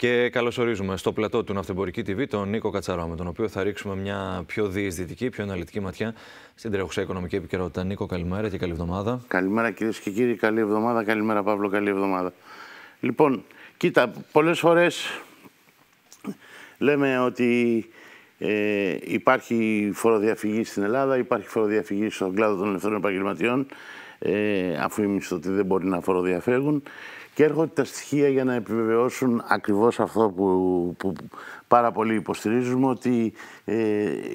Και καλωσορίζουμε στο πλατό του Ναυτεμπορική TV τον Νίκο Κατσαρό, με τον οποίο θα ρίξουμε μια πιο διεισδυτική, πιο αναλυτική ματιά στην τρέχουσα οικονομική επικαιρότητα. Νίκο, καλημέρα και καλή εβδομάδα. Καλημέρα κυρίες και κύριοι, καλή εβδομάδα. Καλημέρα Παύλο, καλή εβδομάδα. Λοιπόν, κοίτα, πολλές φορές λέμε ότι ε, υπάρχει φοροδιαφυγή στην Ελλάδα, υπάρχει φοροδιαφυγή στον κλάδο των ελευθερών επαγγελματιών, ε, αφού είμαστε ότι δεν μπορεί να φοροδιαφεύγουν. Και έρχονται τα στοιχεία για να επιβεβαιώσουν ακριβώς αυτό που, που πάρα πολλοί υποστηρίζουμε, ότι ε,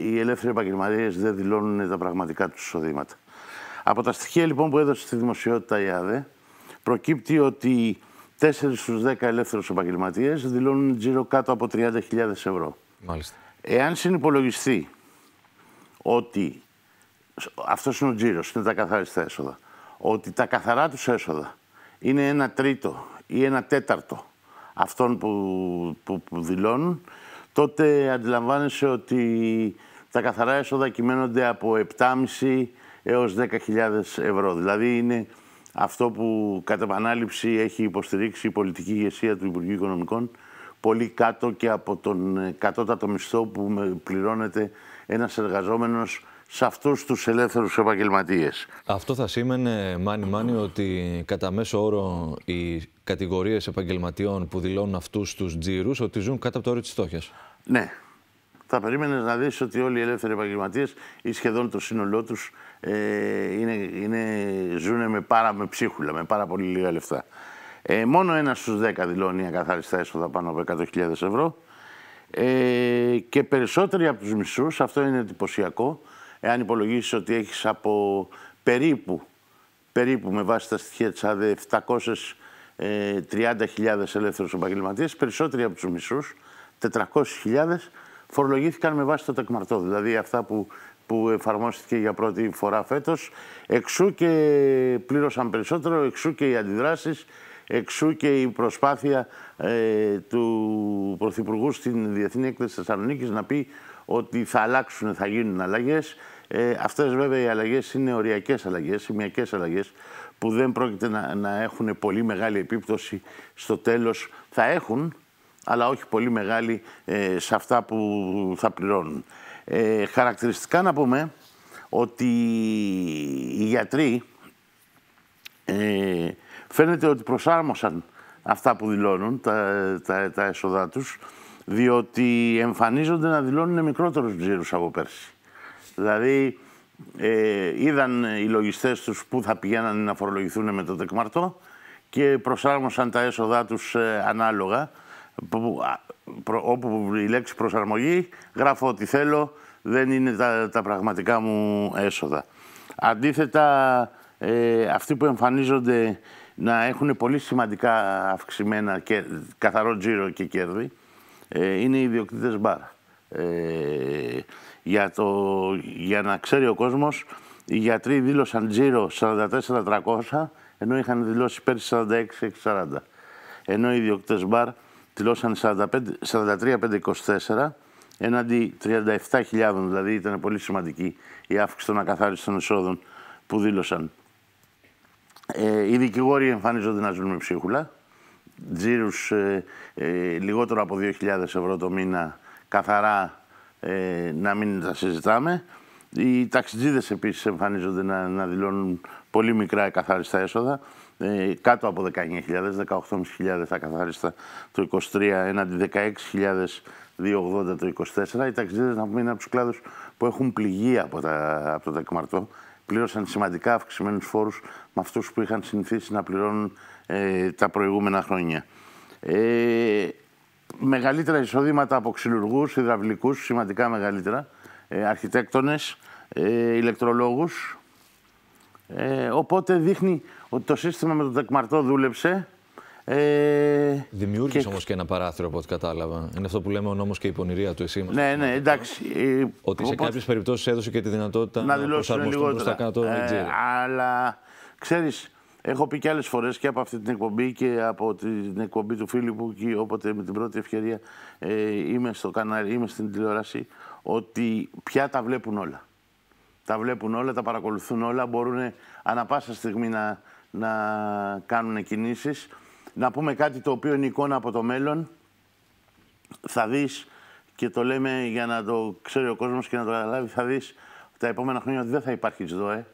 οι ελεύθεροι επαγγελματίες δεν δηλώνουν τα πραγματικά τους εισοδήματα. Από τα στοιχεία λοιπόν που έδωσε στη δημοσιότητα η ΑΔΕ, προκύπτει ότι 4 στους 10 ελεύθερους επαγγελματίες δηλώνουν τζίρο κάτω από 30.000 ευρώ. Μάλιστα. Εάν συνυπολογιστεί ότι αυτός είναι ο τζίρος, είναι τα καθάριστα έσοδα, ότι τα καθαρά τους έσοδα είναι ένα τρίτο ή ένα τέταρτο αυτών που, που, δηλώνουν, τότε αντιλαμβάνεσαι ότι τα καθαρά έσοδα κυμαίνονται από 7,5 έως 10.000 ευρώ. Δηλαδή είναι αυτό που κατά επανάληψη έχει υποστηρίξει η πολιτική ηγεσία του Υπουργείου Οικονομικών πολύ κάτω και από τον ε, κατώτατο μισθό που πληρώνεται ένας εργαζόμενος σε αυτούς τους ελεύθερους επαγγελματίες. Αυτό θα σήμαινε, Μάνι Μάνι, ότι κατά μέσο όρο οι κατηγορίες επαγγελματιών που δηλώνουν αυτούς τους τζίρους ότι ζουν κάτω από το όριο της στόχιας. Ναι. Θα περίμενες να δεις ότι όλοι οι ελεύθεροι επαγγελματίες ή σχεδόν το σύνολό τους ε, είναι, είναι, ζουν με πάρα με ψίχουλα, με πάρα πολύ λίγα λεφτά. Ε, μόνο ένας στους δεκα δηλώνει ακαθάριστα έσοδα πάνω από 100.000 ευρώ. Ε, και περισσότεροι από τους μισούς, αυτό είναι εντυπωσιακό, εάν υπολογίσεις ότι έχεις από περίπου, περίπου με βάση τα στοιχεία της ΑΔΕ 730.000 ε, ελεύθερους επαγγελματίες, περισσότεροι από τους μισούς, 400.000, φορολογήθηκαν με βάση το τεκμαρτό. Δηλαδή αυτά που, που εφαρμόστηκε για πρώτη φορά φέτος, Εξού και πλήρωσαν περισσότερο, εξού και οι αντιδράσεις, Εξού και η προσπάθεια ε, του Πρωθυπουργού στην Διεθνή Έκθεση Θεσσαλονίκης να πει ότι θα αλλάξουν, θα γίνουν αλλαγές. Ε, Αυτές βέβαια οι αλλαγές είναι οριακές αλλαγές, σημειακές αλλαγές, που δεν πρόκειται να, να έχουν πολύ μεγάλη επίπτωση στο τέλος. Θα έχουν, αλλά όχι πολύ μεγάλη ε, σε αυτά που θα πληρώνουν. Ε, χαρακτηριστικά να πούμε ότι οι γιατροί ε, Φαίνεται ότι προσάρμοσαν αυτά που δηλώνουν, τα, τα, τα έσοδά τους, διότι εμφανίζονται να δηλώνουν μικρότερους τζίρους από πέρσι. Δηλαδή, ε, είδαν οι λογιστές τους που θα πηγαίνανε να φορολογηθούν με το τεκμαρτό και προσάρμοσαν τα έσοδά τους ε, ανάλογα, που, όπου η λέξη προσαρμογή γράφω ότι θέλω, δεν είναι τα, τα πραγματικά μου έσοδα. Αντίθετα, ε, αυτοί που εμφανίζονται να έχουν πολύ σημαντικά αυξημένα και, καθαρό τζίρο και κέρδη ε, είναι οι ιδιοκτήτες μπαρ. Ε, για, το, για να ξέρει ο κόσμος, οι γιατροί δήλωσαν 44.300, ενώ είχαν δηλώσει πέρσι Ενώ οι ιδιοκτήτες μπαρ δηλώσαν έναντι 37.000, δηλαδή ήταν πολύ σημαντική η αύξηση των ακαθάριστων εισόδων που δήλωσαν. Ε, οι δικηγόροι εμφανίζονται να ζουν με ψίχουλα. Τζίρους ε, ε, λιγότερο από 2.000 ευρώ το μήνα καθαρά ε, να μην τα συζητάμε. Οι ταξιτζίδες επίσης εμφανίζονται να, δηλώνουν πολύ μικρά καθάριστα έσοδα. κάτω από 19.000, 18.500 τα καθάριστα το 23 έναντι 16.000 το 24. Οι ταξιτζίδες να πούμε είναι από τους κλάδους που έχουν πληγεί από, από το τεκμαρτό πλήρωσαν σημαντικά αυξημένους φόρους με αυτούς που είχαν συνηθίσει να πληρώνουν ε, τα προηγούμενα χρόνια. Ε, μεγαλύτερα εισοδήματα από ξυλουργούς, υδραυλικούς, σημαντικά μεγαλύτερα, ε, αρχιτέκτονες, ε, ηλεκτρολόγους. Ε, οπότε δείχνει ότι το σύστημα με τον τεκμαρτό δούλεψε ε, Δημιούργησε και... όμως και ένα παράθυρο από ό,τι κατάλαβα. Είναι αυτό που λέμε ο νόμος και η πονηρία του, εσύ. Ναι, ναι, εντάξει. Ε, ότι σε κάποιες περιπτώσεις έδωσε και τη δυνατότητα να, να προσαρμοστούν προς τα κάτω. Ε, αλλά ξέρεις, έχω πει και άλλες φορές και από αυτή την εκπομπή και από την εκπομπή του Φίλιππου και όποτε με την πρώτη ευκαιρία ε, είμαι στο κανάλι, είμαι στην τηλεόραση, ότι πια τα βλέπουν όλα. Τα βλέπουν όλα, τα παρακολουθούν όλα, μπορούν ανα πάσα στιγμή να, να κάνουν κινήσεις. Να πούμε κάτι το οποίο είναι εικόνα από το μέλλον. Θα δεις και το λέμε για να το ξέρει ο κόσμος και να το καταλάβει, θα δεις, τα επόμενα χρόνια ότι δεν θα υπάρχει ΣΔΟΕ.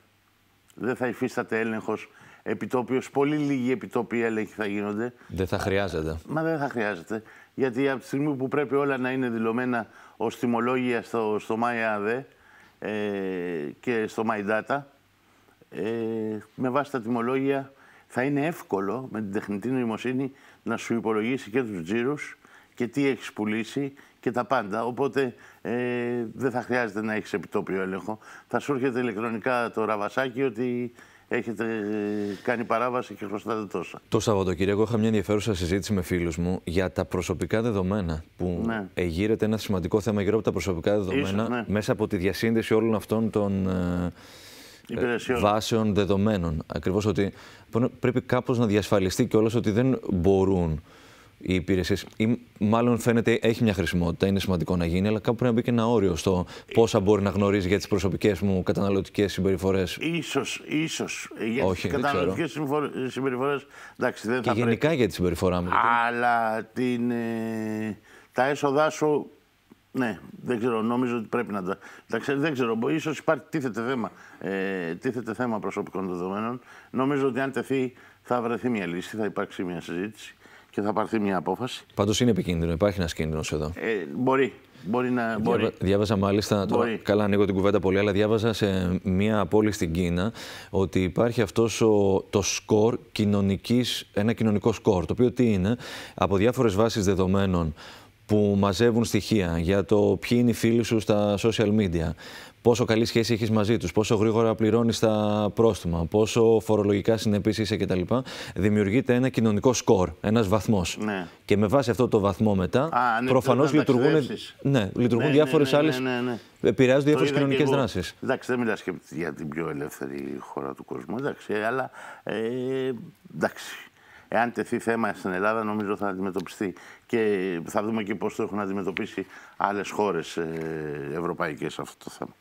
Δεν θα υφίσταται έλεγχος επιτόπιος. Πολύ λίγοι επιτόπιοι έλεγχοι θα γίνονται. Δεν θα χρειάζεται. Μα δεν θα χρειάζεται. Γιατί από τη στιγμή που πρέπει όλα να είναι δηλωμένα ω τιμολόγια στο, στο MyAD ε, και στο MyData, ε, με βάση τα τιμολόγια θα είναι εύκολο με την τεχνητή νοημοσύνη να σου υπολογίσει και τους τζίρους και τι έχεις πουλήσει και τα πάντα. Οπότε ε, δεν θα χρειάζεται να έχεις επιτόπιο έλεγχο. Θα σου έρχεται ηλεκτρονικά το ραβασάκι ότι έχετε ε, κάνει παράβαση και χρωστάτε τόσα. Το Σαββατοκύριακο είχα μια ενδιαφέρουσα συζήτηση με φίλους μου για τα προσωπικά δεδομένα. Που ναι. εγείρεται ένα σημαντικό θέμα γύρω από τα προσωπικά δεδομένα ναι. μέσα από τη διασύνδεση όλων αυτών των. Ε, ε, βάσεων δεδομένων. Ακριβώς ότι πρέπει κάπως να διασφαλιστεί όλος ότι δεν μπορούν οι Ή Μάλλον φαίνεται έχει μια χρησιμότητα, είναι σημαντικό να γίνει, αλλά κάπου πρέπει να μπει και ένα όριο στο πόσα μπορεί να γνωρίζει για τις προσωπικές μου καταναλωτικές συμπεριφορές. ίσως, ίσως. Για καταναλωτικές καταναλωτικέ συμπεριφορές. Εντάξει, δεν και γενικά για τη συμπεριφορά μου. Αλλά την, ε, τα έσοδά σου ναι, δεν ξέρω, νομίζω ότι πρέπει να τα. δεν ξέρω, ίσως υπάρχει τίθεται θέμα, ε, τίθεται θέμα προσωπικών δεδομένων. Νομίζω ότι αν τεθεί, θα βρεθεί μια λύση, θα υπάρξει μια συζήτηση και θα πάρθει μια απόφαση. Πάντως είναι επικίνδυνο, υπάρχει ένας κίνδυνος εδώ. Ε, μπορεί. Μπορεί να. Διάβα, μπορεί. Διάβαζα μάλιστα. Τώρα, καλά, ανοίγω την κουβέντα πολύ, αλλά διάβαζα σε μία πόλη στην Κίνα ότι υπάρχει αυτός το σκορ κοινωνικής, ένα κοινωνικό σκορ. Το οποίο τι είναι, από διάφορες βάσεις δεδομένων που μαζεύουν στοιχεία για το ποιοι είναι οι φίλοι σου στα social media, πόσο καλή σχέση έχεις μαζί τους, πόσο γρήγορα πληρώνεις τα πρόστιμα, πόσο φορολογικά συνεπής είσαι κτλ. Δημιουργείται ένα κοινωνικό σκορ, ένας βαθμός. Ναι. Και με βάση αυτό το βαθμό μετά, Α, ναι, προφανώς ναι, λειτουργούν, ναι, λειτουργούν ναι, διάφορες ναι, άλλες, ναι, ναι, επηρεάζουν διάφορες κοινωνικές δράσεις. Εντάξει, δεν μιλάς για την πιο ελεύθερη χώρα του κόσμου, εντάξει, αλλά ε, εντάξει. Εάν τεθεί θέμα στην Ελλάδα, νομίζω θα αντιμετωπιστεί και θα δούμε και πώς το έχουν αντιμετωπίσει άλλες χώρες ε, ευρωπαϊκές αυτό το θέμα.